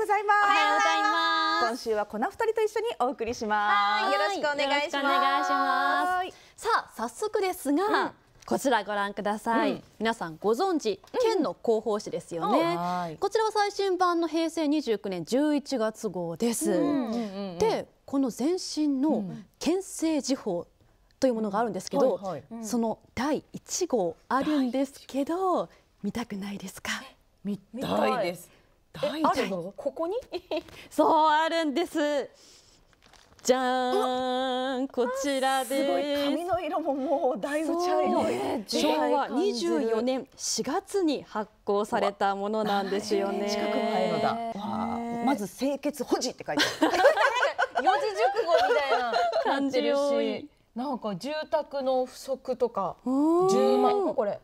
ございます。おはようございます。今週はこの二人と一緒にお送りします。よろしくお願いします。さあ早速ですが、うん、こちらご覧ください、うん、皆さんご存知県の広報誌ですよね、うん、こちらは最新版の平成29年11月号です、でこの前身の県政時報というものがあるんですけど、はいはい、その第1号あるんですけど見たくないですか見たいです大丈夫ここに そうあるんですじゃんこちらです髪の色ももうだいぶ茶色い、昭和24年4月に発行されたものなんですよね近くないのだ、えまず清潔保持って書いてある 四字熟語みたいな 感じるしなんか住宅の不足とか10万これで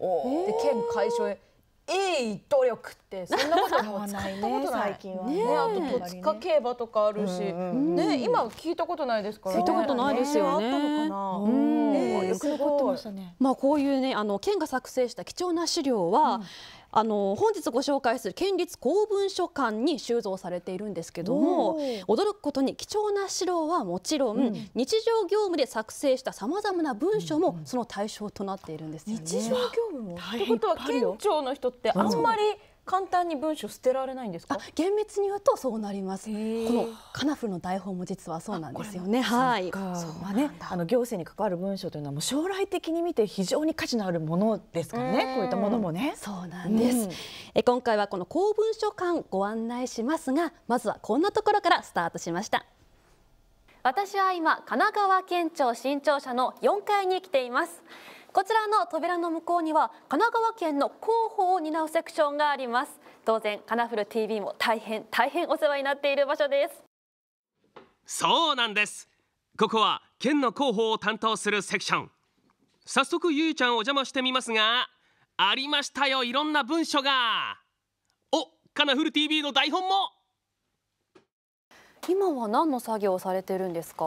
県解消へいい努力って そんなことも使ったことない最近はねあと戸塚競馬とかあるし、ね今聞いたことないですから聞いたことないですよねあったのかな、うん、よく残ってましたねまあこういうねあの県が作成した貴重な資料は、あの本日ご紹介する県立公文書館に収蔵されているんですけども驚くことに貴重な資料はもちろん、うん、日常業務で作成したさまざまな文書もその対象となっているんですよね。日常業務もってことは県庁の人ってあんまり、うん簡単に文章捨てられないんですか厳密に言うとそうなりますこのカナフルの台本も実はそうなんですよねはいそうまあねあの行政に関わる文章というのはもう将来的に見て非常に価値のあるものですからねこういったものもねそうなんです、え今回はこの公文書館ご案内しますがまずはこんなところからスタートしました私は今神奈川県庁新庁舎の4階に来ていますこちらの扉の向こうには神奈川県の広報を担うセクションがあります当然カナフル TV も大変大変お世話になっている場所ですそうなんですここは県の広報を担当するセクション早速ゆいちゃんお邪魔してみますがありましたよいろんな文書がおカナフル TV の台本も今は何の作業をされてるんですか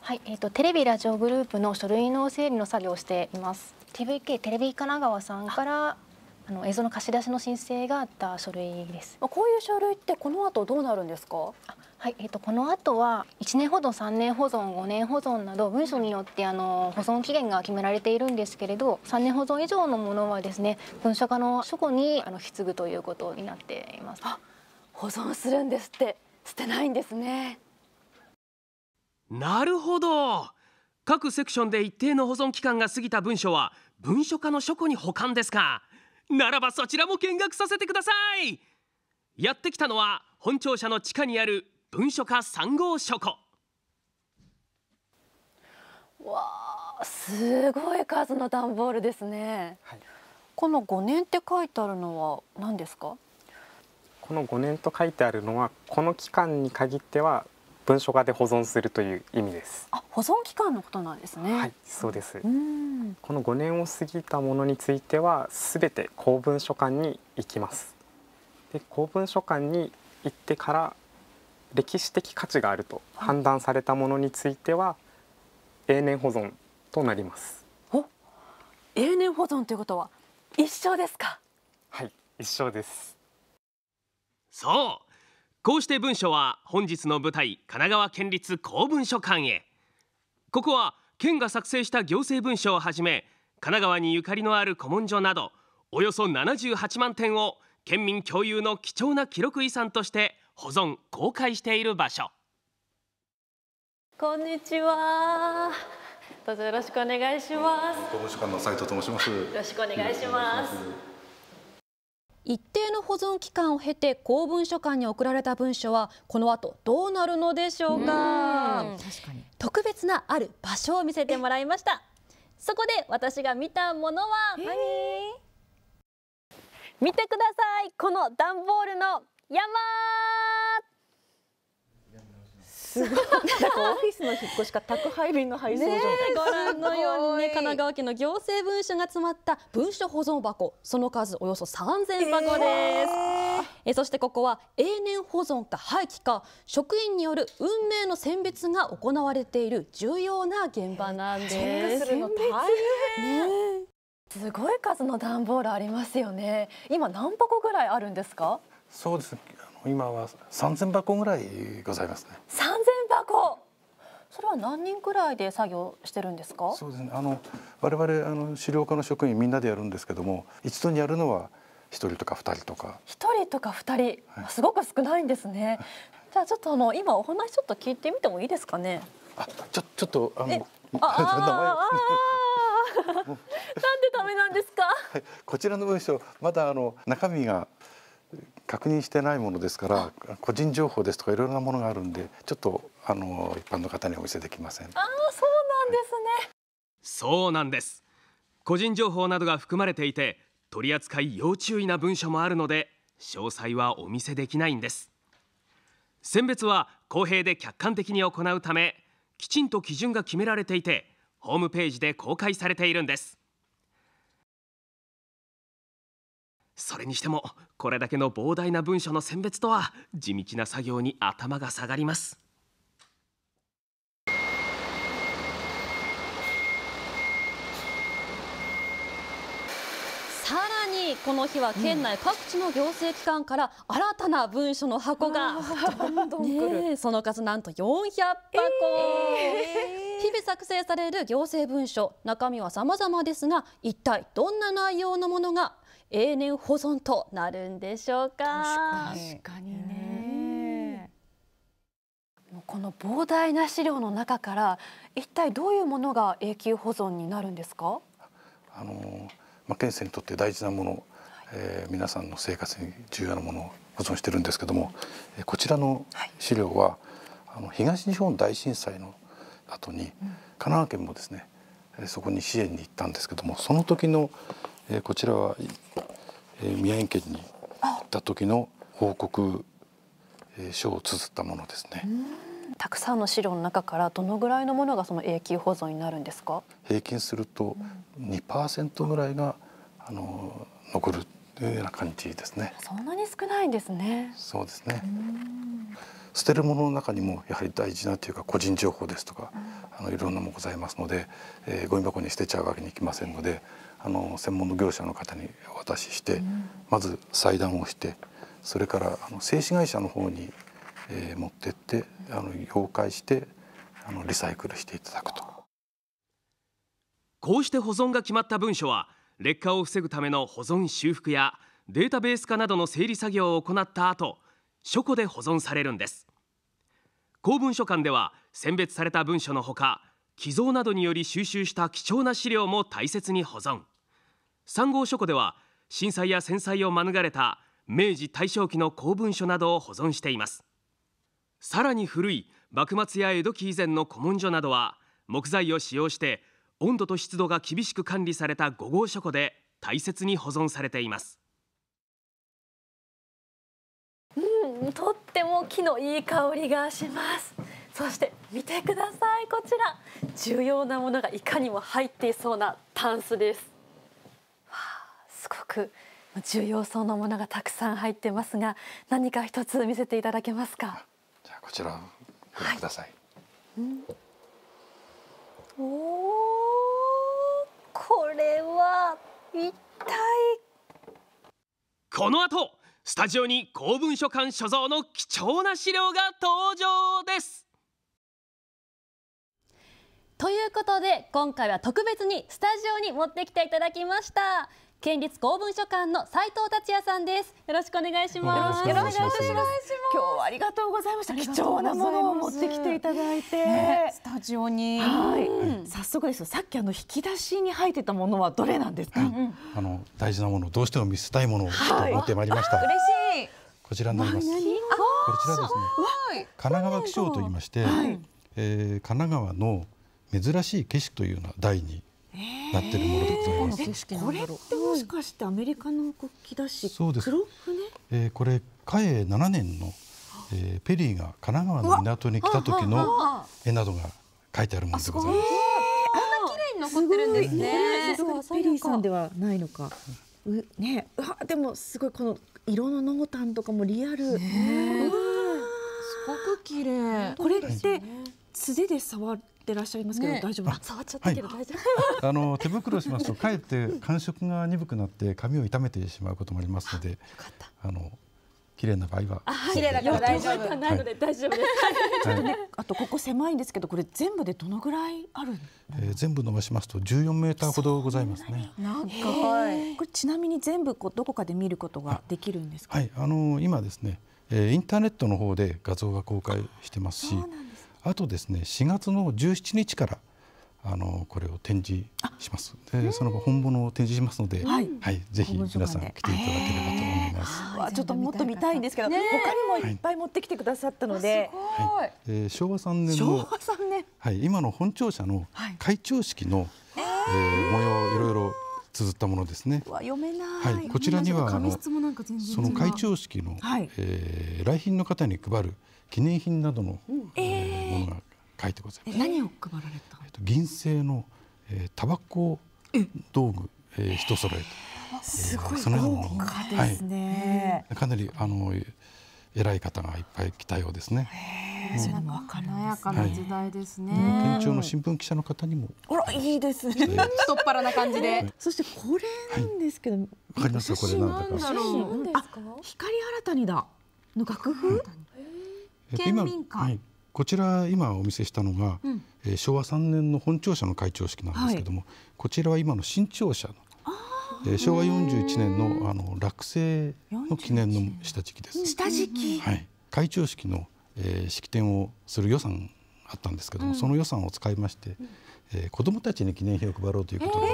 はい、えっ、ー、とテレビラジオグループの書類の整理の作業をしています TVK テレビ神奈川さんからあの映像の貸し出しの申請があった書類です。こういう書類ってこの後どうなるんですか？はい、えっ、ー、とこの後は一年保存、三年保存、五年保存など文書によってあの保存期限が決められているんですけれど、三年保存以上のものはですね、文書化の書庫にあの引き継ぐということになっています。保存するんですって。捨てないんですねなるほど各セクションで一定の保存期間が過ぎた文書は文書課の書庫に保管ですかならばそちらも見学させてくださいやってきたのは本庁舎の地下にある文書課3号書庫わあすごい数の段ボールですね、はい、この5年って書いてあるのは何ですかこの5年と書いてあるのはこの期間に限っては文書化で保存するという意味です。あ、保存期間のことなんですね。はい、そうです。この5年を過ぎたものについては、すべて公文書館に行きます。で、公文書館に行ってから歴史的価値があると判断されたものについては、永年保存となります。お、永年保存ということは一生ですか。はい、一生です。そうこうして文書は本日の舞台神奈川県立公文書館へここは県が作成した行政文書をはじめ神奈川にゆかりのある古文書などおよそ78万点を県民共有の貴重な記録遺産として保存公開している場所こんにちはどうぞよろしくお願いします公文書館の斉藤と申しますよろしくお願いします一定の保存期間を経て公文書館に送られた文書はこの後どうなるのでしょうか特別なある場所を見せてもらいましたそこで私が見たものは見てくださいこの段ボールの山すごいなんかオフィスの引っ越しか宅配便の配送状態ご覧のようにね神奈川県の行政文書が詰まった文書保存箱その数およそ3000箱です、えー、そしてここは永年保存か廃棄か職員による運命の選別が行われている重要な現場なんです、えー、するの大変、ね、すごい数の段ボールありますよね今何箱ぐらいあるんですかそうです今は三千箱ぐらいございますね。三千箱。それは何人くらいで作業してるんですか。そうですね。あの我々あの資料課の職員みんなでやるんですけども、一度にやるのは一人とか二人とか。一人とか二人、はい、すごく少ないんですね。じゃあちょっとあの今お話ちょっと聞いてみてもいいですかね。あ、ちょちょっとあの。ああ。なんでダメなんですか。はい、こちらの文章まだあの中身が確認してないものですから個人情報ですとかいろいろなものがあるんでちょっとあの一般の方にお見せできませんああそうなんですね、はい、そうなんです個人情報などが含まれていて取り扱い要注意な文書もあるので詳細はお見せできないんです選別は公平で客観的に行うためきちんと基準が決められていてホームページで公開されているんですそれにしてもこれだけの膨大な文書の選別とは地道な作業に頭が下がりますさらにこの日は県内各地の行政機関から新たな文書の箱が、ん、その数なんと400箱、えー、日々作成される行政文書中身は様々ですが一体どんな内容のものが永年保存となるんでしょうか。確かにね。この膨大な資料の中から一体どういうものが永久保存になるんですか。あのまあ県政にとって大事なもの、はい、えー、皆さんの生活に重要なものを保存してるんですけども、えー、こちらの資料は、はい、あの東日本大震災の後に、うん、神奈川県もですね、えそこに支援に行ったんですけどもその時のえー、こちらは、えー、宮城県に行った時の報告書を綴ったものですね。たくさんの資料の中からどのぐらいのものがその永久保存になるんですか平均すると2%ぐらいが、あの残るというような感じですねそんなに少ないんですねそうですね捨てるものの中にもやはり大事なというか個人情報ですとか、あのいろんなもございますので、えー、ゴミ箱に捨てちゃうわけにいきませんので、あの専門の業者の方にお渡しして、うん、まず裁断をしてそれからあの製紙会社の方に、えー、持ってってあの溶解してあのリサイクルしていただくとこうして保存が決まった文書は劣化を防ぐための保存修復やデータベース化などの整理作業を行った後書庫で保存されるんです公文書館では選別された文書のほか寄贈などにより収集した貴重な資料も大切に保存三号書庫では震災や戦災を免れた明治大正期の公文書などを保存していますさらに古い幕末や江戸期以前の古文書などは木材を使用して温度と湿度が厳しく管理された五号書庫で大切に保存されていますうん、とっても木のいい香りがしますそして見てくださいこちら重要なものがいかにも入っていそうなタンスです、はあ、すごく重要そうなものがたくさん入ってますが何か一つ見せていただけますかじゃあこちらご覧ください、はいうん、おこれは一体この後スタジオに公文書館所蔵の貴重な資料が登場ですということで今回は特別にスタジオに持ってきていただきました県立公文書館の斉藤達也さんです。よろしくお願いします。よろしくお願いします。今日はありがとうございました。貴重なものを持ってきていただいて、ね、スタジオに。はい、うん、早速です。さっきあの引き出しに入ってたものはどれなんですか。うん、あの大事なもの、どうしても見せたいものをちょっと持ってまいりました。はい、嬉しい。こちらになります。こちらですね。神奈川気象と言いまして、はい、えー、神奈川の珍しい景色というような題になっているものでございます。これってもしかしてアメリカの国旗だし、そう黒船、えー、これ嘉永7年の、えー、ペリーが神奈川の港に来た時の絵などが書いてあるものでございます。あんな綺麗に残ってるんですね。すペリーさんではないのか。うね、うわでもすごいこの色の濃淡とかもリアル。ね、すごく綺麗。これって素手で触る。ってらっしゃいますけど、ね、大丈夫触っちゃったけど大丈夫、あの手袋しますとかえって感触が鈍くなって髪を傷めてしまうこともありますのであの綺麗な場合は綺麗な方大丈夫ないので大丈夫です、はいね、あとここ狭いんですけどこれ全部でどのぐらいある、えー、全部伸ばしますと14メーターほどございますね長いこれちなみに全部こどこかで見ることができるんですかはいあの今ですね、えー、インターネットの方で画像が公開してますしあとですね4月の17日からあのこれを展示しますでその本物を展示しますので、はい、はい、ぜひ皆さん来ていただければと思います、えー、ちょっともっと見たいんですけど、ね、他にもいっぱい持ってきてくださったので、はい、えー、昭和3年昭和3年、はい、今の本庁舎の開庁式の、はい、えー、模様をいろいろ綴ったものですね。読めない。はい、こちらにはあのその開庁式の、はい、えー、来賓の方に配る記念品などの、えものが書いてございます。何を配られた？銀製の、えー、タバコ道具、えー、一揃えと。すごい豪華ですね。かなりあの偉い方がいっぱい来たようですね。それも華やかな時代ですね。県庁の新聞記者の方にも。あらいいですね。太っ腹な感じで。そしてこれなんですけど。わかりますこれなんだか。光新たにだの楽譜。こちら今お見せしたのが、うん、昭和3年の本庁舎の開庁式なんですけども、はい、こちらは今の新庁舎のえー、昭和41年のあの落成の記念の下敷きです。下敷き、はい、開庁式の、えー、式典をする予算あったんですけども、うん、その予算を使いまして、えー、子どもたちに記念品を配ろうということで。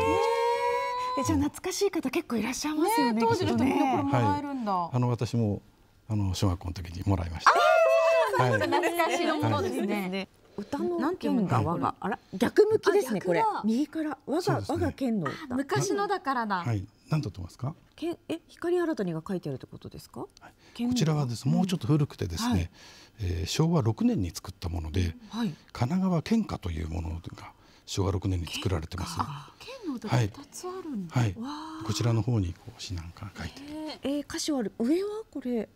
えー、じゃあ懐かしい方結構いらっしゃいますよね。ね当時の人これもらえるんだ。はい、あの私もあの小学校の時にもらいました。懐かしいものですね。歌の剣が我が、あら逆向きですねこれ。右から我が、我が剣の歌。昔のだからだ。はい。何だと思いますか。剣え光新たにが書いてあるってことですか。こちらはですもうちょっと古くてですね、え昭和六年に作ったもので、神奈川県歌というものが昭和六年に作られてます。県の歌二つあるんだ。はい。こちらの方にこう指南が書いてえ歌詞る上はこれ。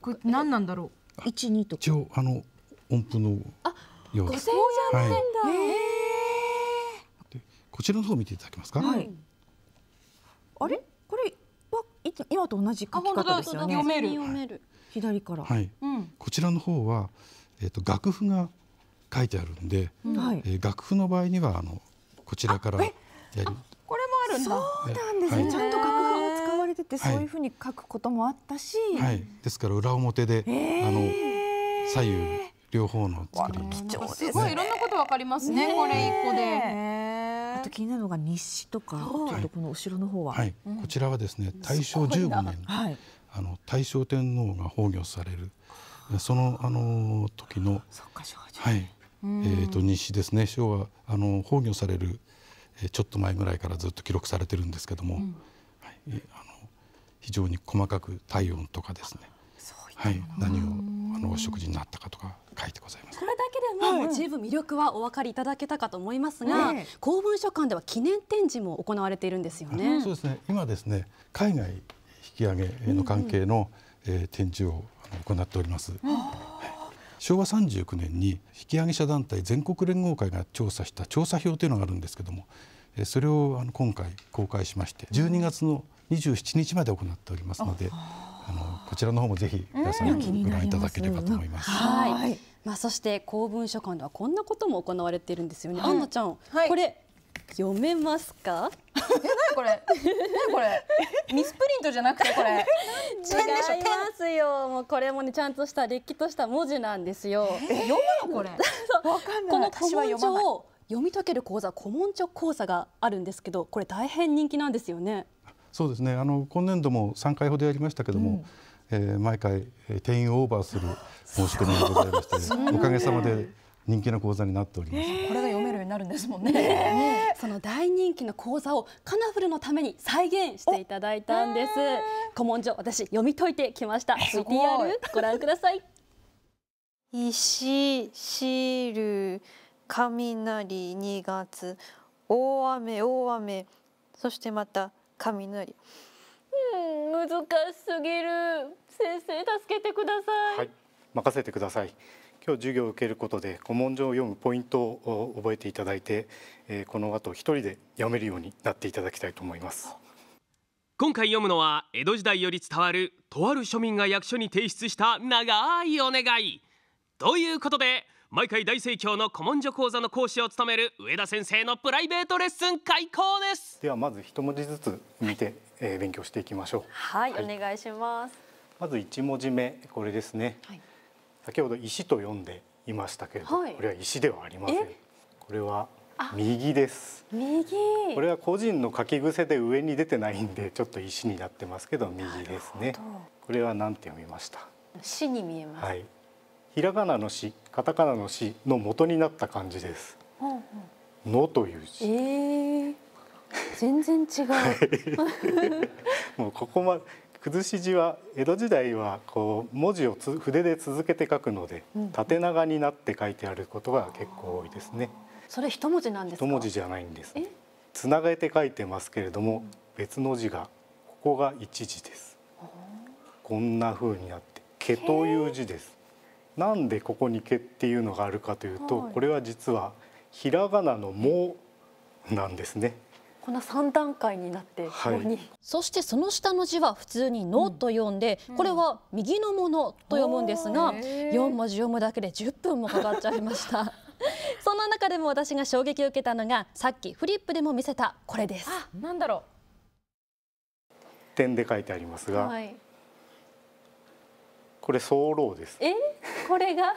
これ何なんだろう。一二と一応あの音符のようです。あ、はい、こちらの方を見ていただけますか。はい、あれこれはいつ今と同じ書き方ですよね。読める読める。左から。はい。うん、こちらの方はえっ、ー、と楽譜が書いてあるんで、うん、えー、楽譜の場合にはあのこちらからやる。これもあるんだ。そうなんですね。はい、ちゃんと楽ってそういうふうに書くこともあったし、はい、ですから裏表で、あの左右両方の作り貴重です、ね、すごいいろんなことわかりますね、ね、これ一個で。あと気になるのが日誌とか、ちょっとこの後ろの方は、はい、うん、こちらはですね大正15年、はい、あの大正天皇が崩御されるそのあの時のはいえーと、と日誌ですね昭和あの崩御されるえちょっと前ぐらいからずっと記録されてるんですけども、うん、はい、あの非常に細かく体温とかですねはい、何をあのお食事になったかとか書いてございますこれだけでも、はい、十分魅力はお分かりいただけたかと思いますが、ね、公文書館では記念展示も行われているんですよねそうですね今ですね海外引き上げの関係の、うんうん、えー、展示を行っております、昭和39年に引き上げ者団体全国連合会が調査した調査票というのがあるんですけどもそれを今回公開しまして12月の27日まで行っておりますのであのこちらの方もぜひ皆さんご覧いただければと思います。はい。まあそして公文書館ではこんなことも行われているんですよね。はい、アンナちゃん、はい、これ読めますか？え、なこれ？なこれ？ミスプリントじゃなくてこれ。違いますよ。もうこれもねちゃんとしたれっきとした文字なんですよ。読むのこれ？わかんない。この古文書を読み解ける講座古文書講座があるんですけど、これ大変人気なんですよね。そうですねあの今年度も3回ほどやりましたけども、うんえー、毎回定員をオーバーする申し込みがございましておかげさまで人気の講座になっております、えー、これが読めるようになるんですもんね、えー、その大人気の講座をカナフルのために再現していただいたんです、えー、古文書私読み解いてきました VTR ご覧ください石シール雷2月大雨大雨そしてまた「雷うん難しすぎる先生助けてください、はい、任せてください今日授業を受けることで古文書を読むポイントを覚えていただいて、えこの後一人で読めるようになっていただきたいと思います今回読むのは江戸時代より伝わるとある庶民が役所に提出した長いお願いということで毎回大盛況の古文書講座の講師を務める上田先生のプライベートレッスン開講ですではまず一文字ずつ見て、はい、えー、勉強していきましょう、はい、はい、お願いしますまず一文字目これですね、はい、先ほど石と読んでいましたけれど、これは石ではありませんこれは右です右これは個人の書き癖で上に出てないんでちょっと石になってますけど右ですねこれは何て読みました死に見えます、はい、ひらがなのしカタカナのしの元になった漢字です。うんうん、のという字。えー、全然違う。はい、もうここまで崩し字は江戸時代はこう文字をつ筆で続けて書くので、うん、縦長になって書いてあることが結構多いですね。それ一文字なんです一文字じゃないんです。つなげて書いてますけれども、うん、別の字がここが一字です。こんな風になって毛という字です。なんでここに「け」っていうのがあるかというと、はい、これは実はひらがなの「も」なんですね。この三段階になって、はい、そしてその下の字は普通に「の」と読んで、うん、これは右のものと読むんですが、四文字読むだけで10分もかかっちゃいました。そんな中でも私が衝撃を受けたのがさっきフリップでも見せたこれです。なんだろう。点で書いてありますが、はい、これ早漏です。え？これが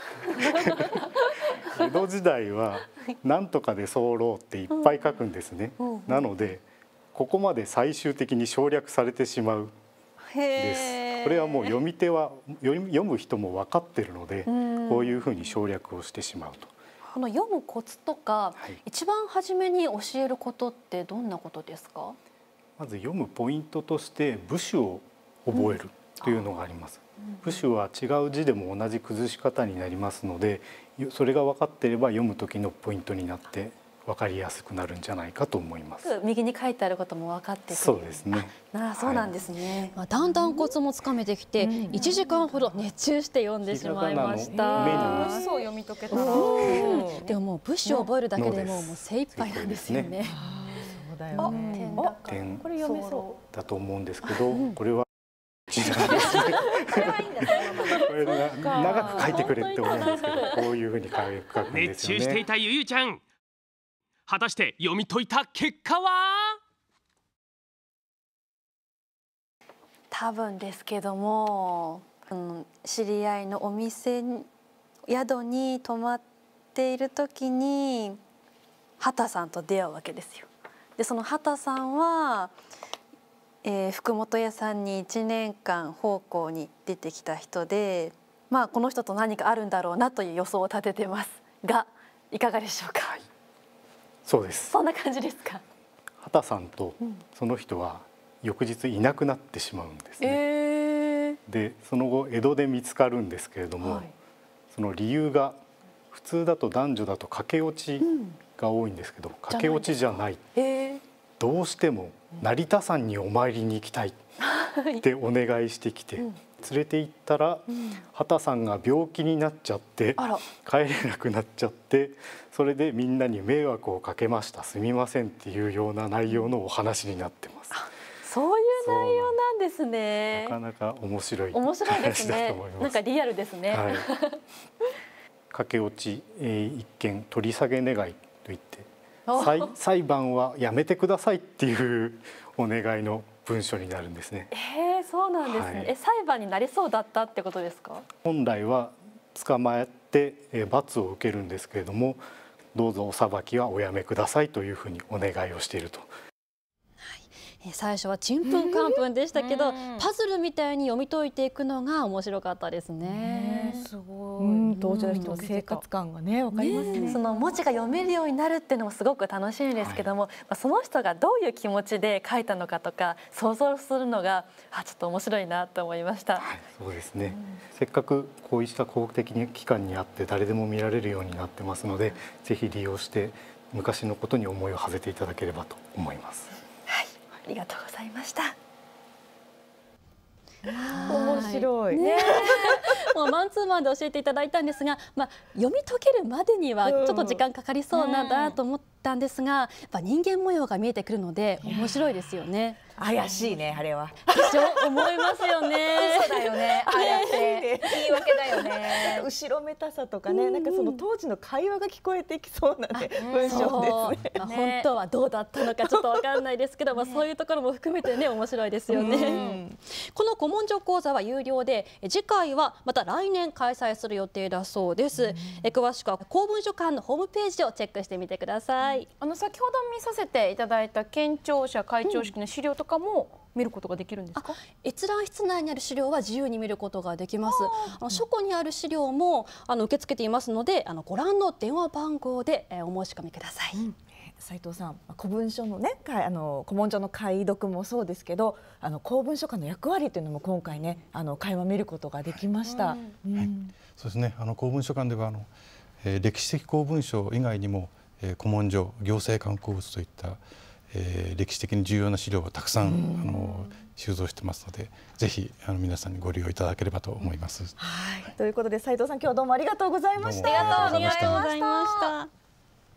江戸時代は何とかで候っていっぱい書くんですね、うんうん、なのでここまで最終的に省略されてしまうですこれはもう読み手は読む人も分かってるのでこういうふうに省略をしてしまうとこの読むコツとか、はい、一番初めに教えることってどんなことですかまず読むポイントとして部首を覚えるというのがあります、うん部首は違う字でも同じ崩し方になりますのでそれが分かっていれば読む時のポイントになって分かりやすくなるんじゃないかと思います右に書いてあることも分かってそうですねなあそうなんですね、はい、だんだんコツもつかめてきて一、時間ほど熱中して読んでしまいました楽しそう読み解けたでももう武士を覚えるだけでももう精一杯なんですよね、ね、そうだよね点これ読めそうだと思うんですけど、これはじなんですね。長く書いてくれって思うんですけど、こういうふうに書くんですよね。熱中していたゆゆちゃん。果たして読み解いた結果は？多分ですけども、うん、知り合いのお店宿に泊まっている時に畑さんと出会うわけですよ。でその畑さんはえー、福本屋さんに1年間奉公に出てきた人で、まあ、この人と何かあるんだろうなという予想を立ててますがいかがでしょうか、はい、そうですそんな感じですか畑さんとその人は翌日いなくなってしまうんですね、えー、でその後江戸で見つかるんですけれども、はい、その理由が普通だと男女だと駆け落ちが多いんですけど、うん、駆け落ちじゃない、えー、どうしても成田山にお参りに行きたいってお願いしてきて、連れて行ったら、畑さんが病気になっちゃって帰れなくなっちゃってそれでみんなに迷惑をかけましたすみませんっていうような内容のお話になってます。そういう内容なんですね。なかなか面白い面白いですね。なんかリアルですね。はい、駆け落ち、えー、一見取り下げ願いといって裁判はやめてくださいっていうお願いの文書になるんですね。えー、そうなんですね。はい、え裁判になりそうだったってことですか？本来は捕まえて、え罰を受けるんですけれども、どうぞお裁きはおやめくださいというふうにお願いをしていると。最初はちんぷんかんぷんでしたけど、パズルみたいに読み解いていくのが面白かったですね。すごい、当時の人の生活感がねわかりますね、ね、その文字が読めるようになるっていうのもすごく楽しいんですけども、はい、その人がどういう気持ちで書いたのかとか想像するのがあちょっと面白いなと思いました。はい、そうですね。うん、せっかくこうした公的に機関にあって誰でも見られるようになってますので、ぜひ利用して昔のことに思いを馳せていただければと思います。ありがとうございました。面白い、ね、もう マンツーマンで教えていただいたんですが、まあ、読み解けるまでにはちょっと時間かかりそうなんだと思って。うんったんですが、やっぱ人間模様が見えてくるので面白いですよね。怪しいねあれは。でしょ思いますよね。そうだよね。怪しいって言い訳だよね。後ろめたさとかね、なんかその当時の会話が聞こえてきそうなね文章ですね。まあ本当はどうだったのかちょっとわかんないですけど、まあそういうところも含めてね面白いですよね。この古文書講座は有料で、次回はまた来年開催する予定だそうです。え詳しくは公文書館のホームページをチェックしてみてください。。あの先ほど見させていただいた県庁舎会長式の資料とかも、見ることができるんですか閲覧室内にある資料は自由に見ることができますあの書庫にある資料もあの受け付けていますのであのご覧の電話番号で、えー、お申し込みください、うん、斉藤さん古文書のねあの古文書の解読もそうですけどあの公文書館の役割というのも今回ねあの会話見ることができました、はいうんはい、そうですねあの公文書館ではあの、えー、歴史的公文書以外にも古文書行政刊行物といった、えー、歴史的に重要な資料をたくさん、んあの収蔵してますのでぜひあの皆さんにご利用いただければと思います。はい、はい、ということで斉藤さん今日はどうもありがとうございました。ありがとうございました。